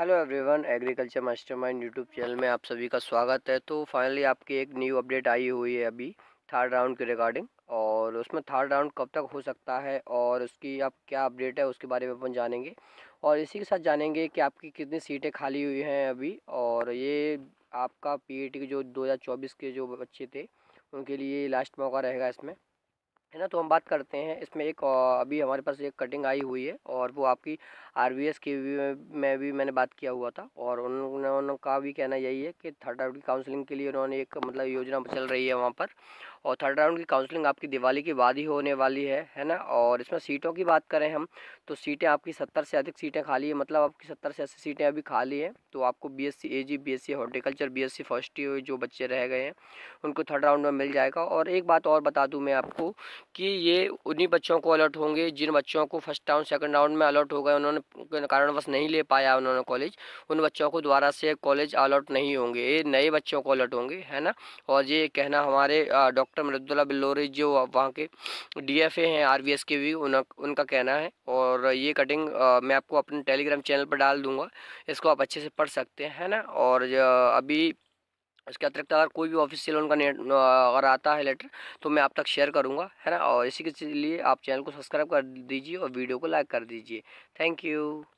hello everyone agriculture mastermind YouTube channel में आप सभी का स्वागत है तो फाइनली आपकी एक न्यू अपडेट आई हुई है अभी थर्ड राउंड के रिगार्डिंग और उसमें थर्ड राउंड कब तक हो सकता है और उसकी आप क्या अपडेट है उसके बारे में अपन जानेंगे और इसी के साथ जानेंगे कि आपकी कितनी सीटें खाली हुई हैं अभी और ये आपका पी के जो दो के जो बच्चे थे उनके लिए लास्ट मौका रहेगा इसमें है ना तो हम बात करते हैं इसमें एक अभी हमारे पास एक कटिंग आई हुई है और वो आपकी आर वी एस की में भी मैंने बात किया हुआ था और उन्होंने का भी कहना यही है कि थर्ड की काउंसलिंग के लिए उन्होंने एक मतलब योजना चल रही है वहाँ पर और थर्ड राउंड की काउंसलिंग आपकी दिवाली के बाद ही होने वाली है है ना और इसमें सीटों की बात करें हम तो सीटें आपकी सत्तर से अधिक सीटें खाली है मतलब आपकी सत्तर से अस्सी सीटें अभी खाली हैं तो आपको B S C A G B S C horticulture B S C first year जो बच्चे रह गए हैं उनको थर्ड राउंड में मिल जाएगा और एक बात और बता दूँ मैं आपको कि ये उन्हीं बच्चों को अलर्ट होंगे जिन बच्चों को फर्स्ट राउंड सेकेंड राउंड में अलॉट हो गए उन्होंने कारणवश नहीं ले पाया उन्होंने कॉलेज उन बच्चों को दोबारा से कॉलेज अलॉट नहीं होंगे ये नए बच्चों को अलर्ट होंगे है ना और ये कहना हमारे डॉक्टर डॉक्टर मदुल्ला बिल्लोरी जो वहाँ के डीएफए हैं एस के भी उन, उनका कहना है और ये कटिंग आ, मैं आपको अपने टेलीग्राम चैनल पर डाल दूँगा इसको आप अच्छे से पढ़ सकते हैं ना और अभी इसके अतिरिक्त अगर कोई भी ऑफिशियल उनका नेट अगर आता है लेटर तो मैं आप तक शेयर करूँगा है ना और इसी के लिए आप चैनल को सब्सक्राइब कर दीजिए और वीडियो को लाइक कर दीजिए थैंक यू